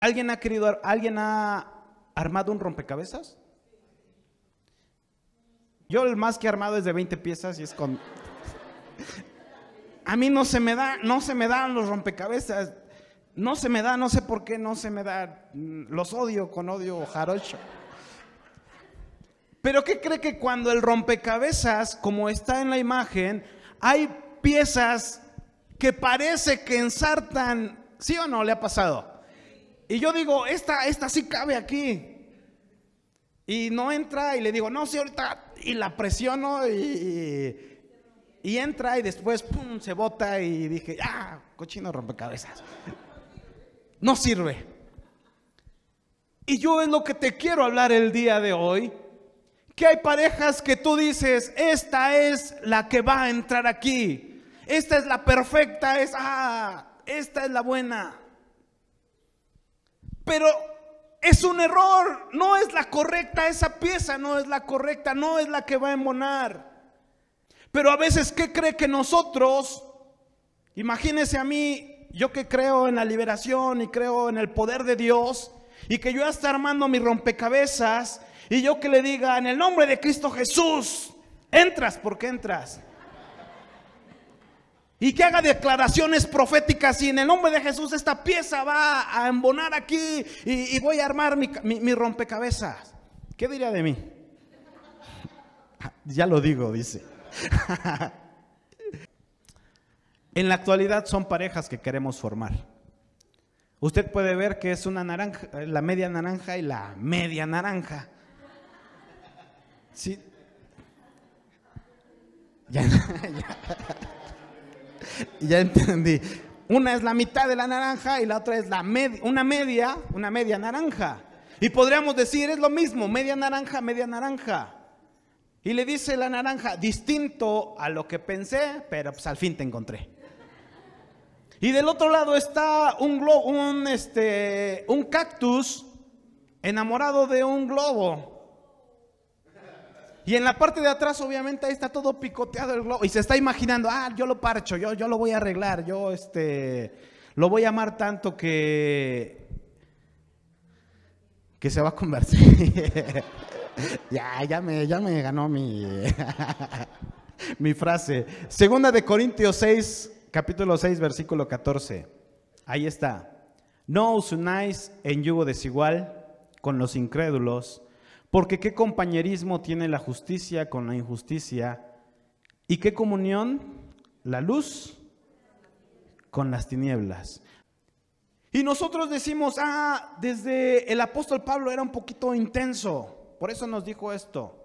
¿Alguien ha querido, alguien ha armado un rompecabezas? Yo el más que armado es de 20 piezas y es con... A mí no se me da, no se me dan los rompecabezas. No se me da, no sé por qué no se me da. Mm, los odio con odio jarocho. Pero ¿qué cree que cuando el rompecabezas, como está en la imagen, hay piezas que parece que ensartan, ¿sí o no le ha pasado? Y yo digo, esta, esta sí cabe aquí. Y no entra y le digo, no, sí, ahorita. Y la presiono y, y entra y después, se bota y dije, ah, cochino rompecabezas. No sirve. Y yo es lo que te quiero hablar el día de hoy. Que hay parejas que tú dices, esta es la que va a entrar aquí. Esta es la perfecta, es, ah, esta es la buena. Pero es un error, no es la correcta, esa pieza no es la correcta, no es la que va a embonar. Pero a veces, ¿qué cree que nosotros? Imagínese a mí, yo que creo en la liberación y creo en el poder de Dios, y que yo hasta armando mi rompecabezas, y yo que le diga, en el nombre de Cristo Jesús, entras porque entras y que haga declaraciones proféticas y en el nombre de Jesús esta pieza va a embonar aquí y, voy a armar mi, rompecabezas. ¿Qué diría de mí? Ya lo digo, dice. en la actualidad son parejas que queremos formar. Usted puede ver que es una naranja, la media naranja y la media naranja. Sí. ya ya entendí. Una es la mitad de la naranja y la otra es la una media, una media naranja. Y podríamos decir, es lo mismo, media naranja, media naranja. Y le dice la naranja, distinto a lo que pensé, pero pues al fin te encontré. Y del otro lado está un globo, un, este, un cactus enamorado de un globo. Y en la parte de atrás, obviamente, ahí está todo picoteado el globo. Y se está imaginando, ah, yo lo parcho, yo, yo lo voy a arreglar, yo este, lo voy a amar tanto que, que se va a convertir. ya, me, ya me ganó mi, mi frase. Segunda de Corintios 6, capítulo 6, versículo 14. Ahí está. No os unáis en yugo desigual con los incrédulos porque qué compañerismo tiene la justicia con la injusticia y qué comunión la luz con las tinieblas. Y nosotros decimos, ah, desde el apóstol Pablo era un poquito intenso, por eso nos dijo esto.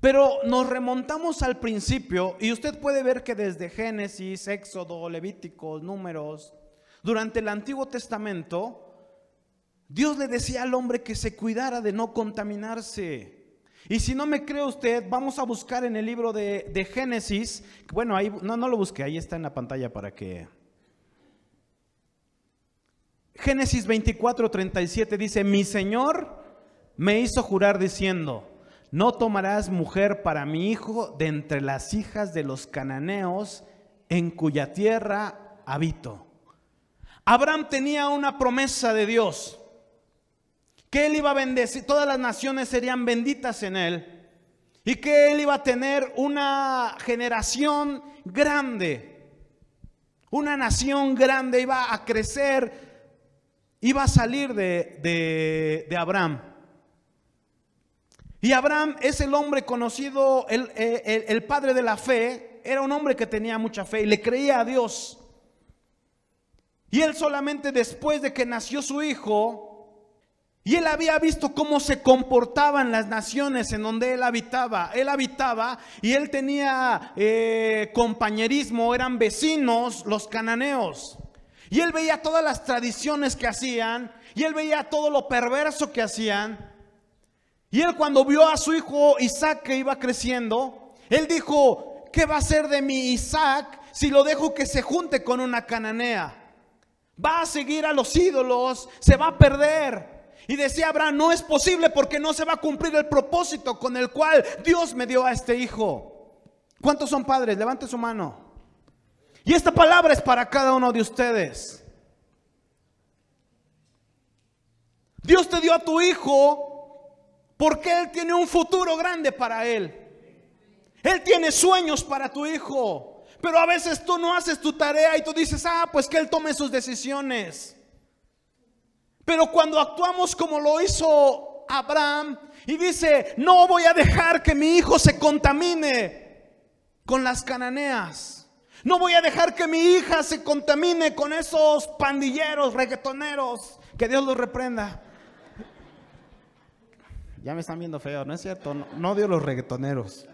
Pero nos remontamos al principio y usted puede ver que desde Génesis, Éxodo, Levíticos, Números, durante el Antiguo Testamento, Dios le decía al hombre que se cuidara de no contaminarse. Y si no me cree usted, vamos a buscar en el libro de, Génesis. Bueno, ahí no, no lo busqué, ahí está en la pantalla para que. Génesis 24, 37 dice: Mi Señor me hizo jurar diciendo: No tomarás mujer para mi hijo de entre las hijas de los cananeos en cuya tierra habito. Abraham tenía una promesa de Dios que Él iba a bendecir, todas las naciones serían benditas en Él y que Él iba a tener una generación grande, una nación grande iba a crecer, iba a salir de, de, Abraham. Y Abraham es el hombre conocido, el padre de la fe, era un hombre que tenía mucha fe y le creía a Dios. Y él solamente después de que nació su hijo, y él había visto cómo se comportaban las naciones en donde él habitaba. Él habitaba y él tenía eh, compañerismo, eran vecinos los cananeos. Y él veía todas las tradiciones que hacían y él veía todo lo perverso que hacían. Y él cuando vio a su hijo Isaac que iba creciendo, él dijo, ¿qué va a ser de mi Isaac si lo dejo que se junte con una cananea? Va a seguir a los ídolos, se va a perder. Y decía Abraham, no es posible porque no se va a cumplir el propósito con el cual Dios me dio a este hijo. ¿Cuántos son padres? Levante su mano. Y esta palabra es para cada uno de ustedes. Dios te dio a tu hijo porque Él tiene un futuro grande para Él. Él tiene sueños para tu hijo. Pero a veces tú no haces tu tarea y tú dices, ah, pues que Él tome sus decisiones. Pero cuando actuamos como lo hizo Abraham y dice, no voy a dejar que mi hijo se contamine con las cananeas. No voy a dejar que mi hija se contamine con esos pandilleros, reggaetoneros. Que Dios los reprenda. Ya me están viendo feo, ¿no es cierto? No, dio odio los reggaetoneros.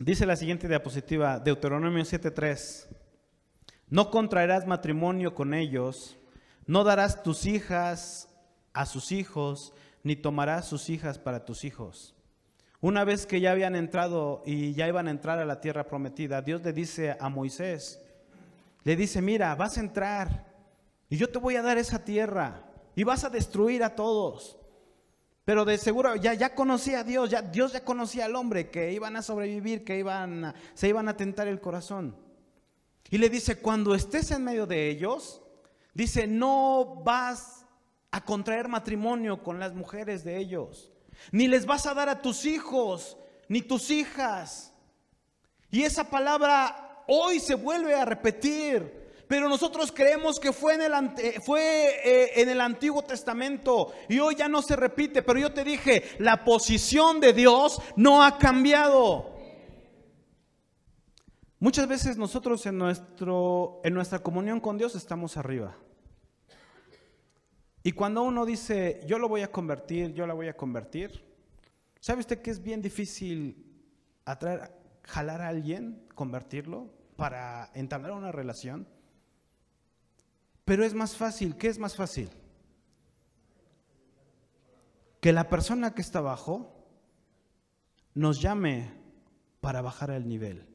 Dice la siguiente diapositiva, Deuteronomio 7:3. No contraerás matrimonio con ellos, no darás tus hijas a sus hijos, ni tomarás sus hijas para tus hijos. Una vez que ya habían entrado y ya iban a entrar a la tierra prometida, Dios le dice a Moisés, le dice, mira, vas a entrar y yo te voy a dar esa tierra y vas a destruir a todos. Pero de seguro ya, ya conocía a Dios, ya, Dios ya conocía al hombre, que iban a sobrevivir, que iban se iban a tentar el corazón. Y le dice, cuando estés en medio de ellos, dice, no vas a contraer matrimonio con las mujeres de ellos, ni les vas a dar a tus hijos, ni tus hijas. Y esa palabra hoy se vuelve a repetir. Pero nosotros creemos que fue, en el, fue eh, en el Antiguo Testamento y hoy ya no se repite. Pero yo te dije, la posición de Dios no ha cambiado. Muchas veces nosotros en, nuestro, en nuestra comunión con Dios estamos arriba. Y cuando uno dice, yo lo voy a convertir, yo la voy a convertir, ¿sabe usted que es bien difícil atraer, jalar a alguien, convertirlo, para entablar una relación? Pero es más fácil, ¿qué es más fácil? Que la persona que está abajo nos llame para bajar el nivel.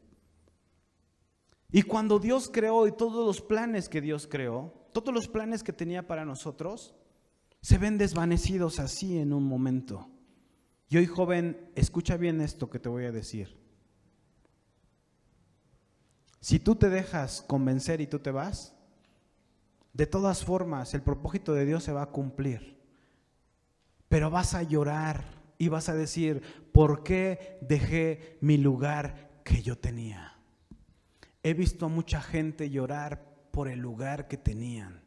Y cuando Dios creó y todos los planes que Dios creó, todos los planes que tenía para nosotros, se ven desvanecidos así en un momento. Y hoy joven, escucha bien esto que te voy a decir. Si tú te dejas convencer y tú te vas, de todas formas, el propósito de Dios se va a cumplir. Pero vas a llorar y vas a decir, ¿por qué dejé mi lugar que yo tenía? He visto a mucha gente llorar por el lugar que tenían.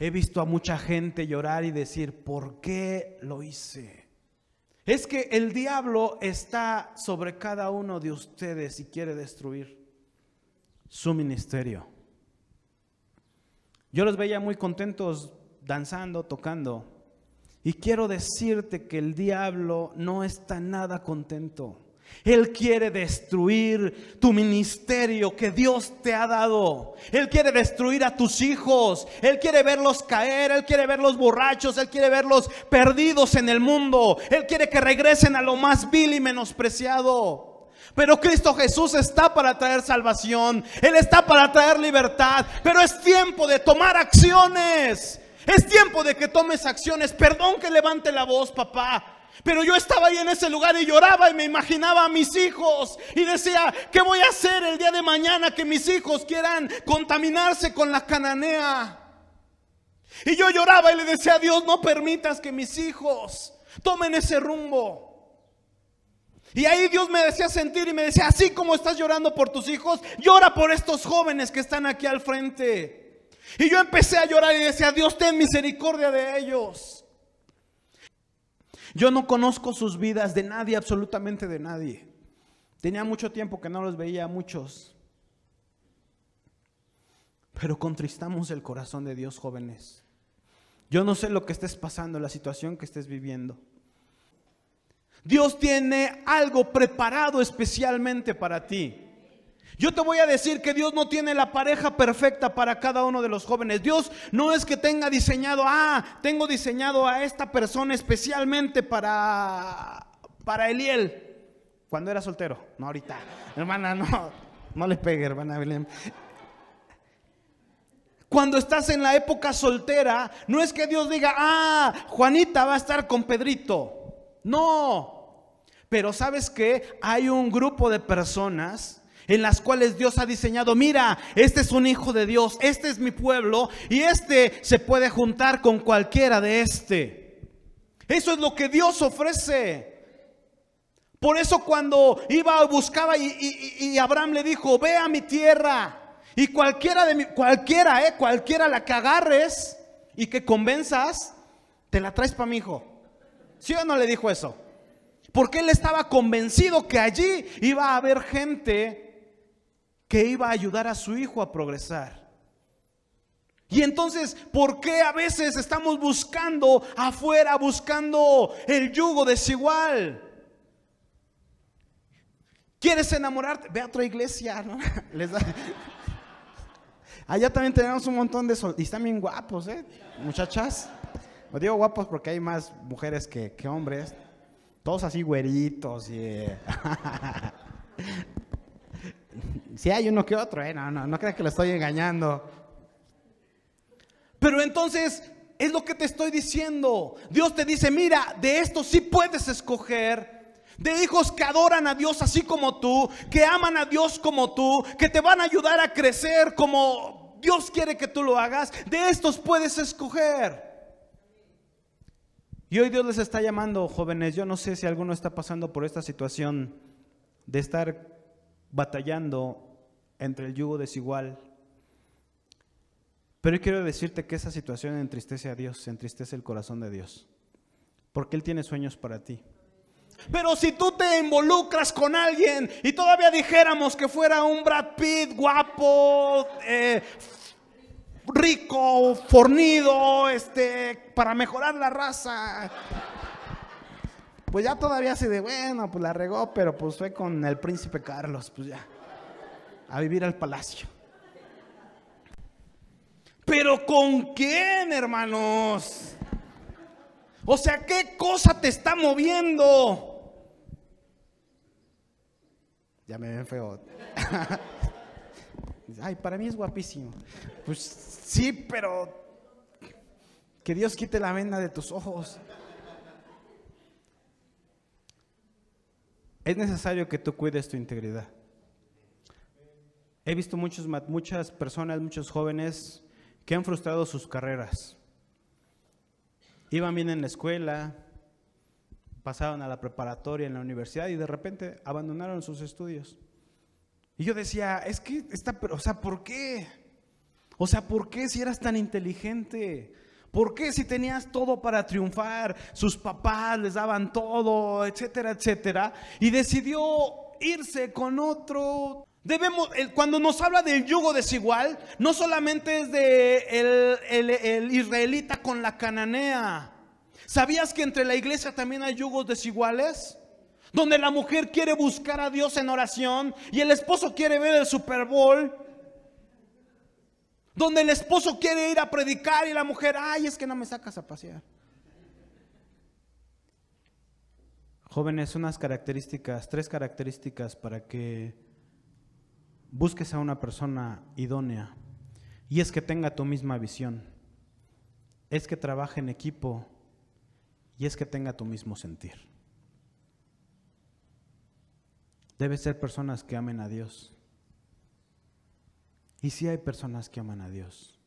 He visto a mucha gente llorar y decir, ¿por qué lo hice? Es que el diablo está sobre cada uno de ustedes y quiere destruir su ministerio yo los veía muy contentos danzando, tocando. Y quiero decirte que el diablo no está nada contento. Él quiere destruir tu ministerio que Dios te ha dado. Él quiere destruir a tus hijos. Él quiere verlos caer. Él quiere verlos borrachos. Él quiere verlos perdidos en el mundo. Él quiere que regresen a lo más vil y menospreciado. Pero Cristo Jesús está para traer salvación. Él está para traer libertad. Pero es tiempo de tomar acciones. Es tiempo de que tomes acciones. Perdón que levante la voz, papá. Pero yo estaba ahí en ese lugar y lloraba y me imaginaba a mis hijos y decía, ¿qué voy a hacer el día de mañana que mis hijos quieran contaminarse con la cananea? Y yo lloraba y le decía a Dios, no permitas que mis hijos tomen ese rumbo. Y ahí Dios me decía sentir y me decía, así como estás llorando por tus hijos, llora por estos jóvenes que están aquí al frente. Y yo empecé a llorar y decía, Dios ten misericordia de ellos. Yo no conozco sus vidas de nadie, absolutamente de nadie. Tenía mucho tiempo que no los veía muchos. Pero contristamos el corazón de Dios, jóvenes. Yo no sé lo que estés pasando, la situación que estés viviendo. Dios tiene algo preparado especialmente para ti. Yo te voy a decir que Dios no tiene la pareja perfecta para cada uno de los jóvenes. Dios no es que tenga diseñado, ah, tengo diseñado a esta persona especialmente para para Eliel cuando era soltero. No ahorita. hermana, no. No le pegue, hermana Cuando estás en la época soltera, no es que Dios diga, ah, Juanita va a estar con Pedrito. No. Pero sabes que hay un grupo de personas en las cuales Dios ha diseñado, mira, este es un hijo de Dios, este es mi pueblo y este se puede juntar con cualquiera de este. Eso es lo que Dios ofrece. Por eso cuando iba buscaba y, Abraham le dijo, ve a mi tierra y cualquiera de mi, cualquiera, eh, cualquiera la que agarres y que convenzas, te la traes para mi hijo. ¿Sí o no le dijo eso? Porque él estaba convencido que allí iba a haber gente que iba a ayudar a su hijo a progresar. Y entonces, ¿por qué a veces estamos buscando afuera, buscando el yugo desigual? ¿Quieres enamorarte? Ve a otra iglesia. Allá también tenemos un montón de sol. Y están bien guapos, ¿eh? Muchachas lo digo guapos porque hay más mujeres que, hombres. Todos así güeritos y... Eh. hay uno que otro, eh. No, no, no creas que le estoy engañando. Pero entonces, es lo que te estoy diciendo. Dios te dice, mira, de estos sí puedes escoger. De hijos que adoran a Dios así como tú, que aman a Dios como tú, que te van a ayudar a crecer como Dios quiere que tú lo hagas. De estos puedes escoger. Y hoy Dios les está llamando, jóvenes. Yo no sé si alguno está pasando por esta situación de estar batallando entre el yugo desigual. Pero quiero decirte que esa situación entristece a Dios, entristece el corazón de Dios. Porque Él tiene sueños para ti. Pero si tú te involucras con alguien y todavía dijéramos que fuera un Brad Pitt guapo, eh, rico, fornido, este, para mejorar la raza. Pues ya todavía se de, bueno, pues la regó, pero pues fue con el príncipe Carlos, pues ya, a vivir al palacio. Pero con quién, hermanos? O sea, ¿qué cosa te está moviendo? Ya me ven feo. Ay, para mí es guapísimo. Pues sí, pero que Dios quite la venda de tus ojos. Es necesario que tú cuides tu integridad. He visto muchas personas, muchos jóvenes que han frustrado sus carreras. Iban bien en la escuela, pasaron a la preparatoria, en la universidad y de repente abandonaron sus estudios. Y yo decía, es que esta, o sea, ¿por qué? O sea, ¿por qué si eras tan inteligente? ¿Por qué si tenías todo para triunfar? Sus papás les daban todo, etcétera, etcétera. Y decidió irse con otro. Debemos, cuando nos habla del yugo desigual, no solamente es de el israelita con la cananea. ¿Sabías que entre la iglesia también hay yugos desiguales? donde la mujer quiere buscar a Dios en oración y el esposo quiere ver el Super Bowl, donde el esposo quiere ir a predicar y la mujer, ay, es que no me sacas a pasear. Jóvenes, unas características, tres características para que busques a una persona idónea. Y es que tenga tu misma visión. Es que trabaje en equipo. Y es que tenga tu mismo sentir debe ser personas que amen a Dios. Y si hay personas que aman a Dios.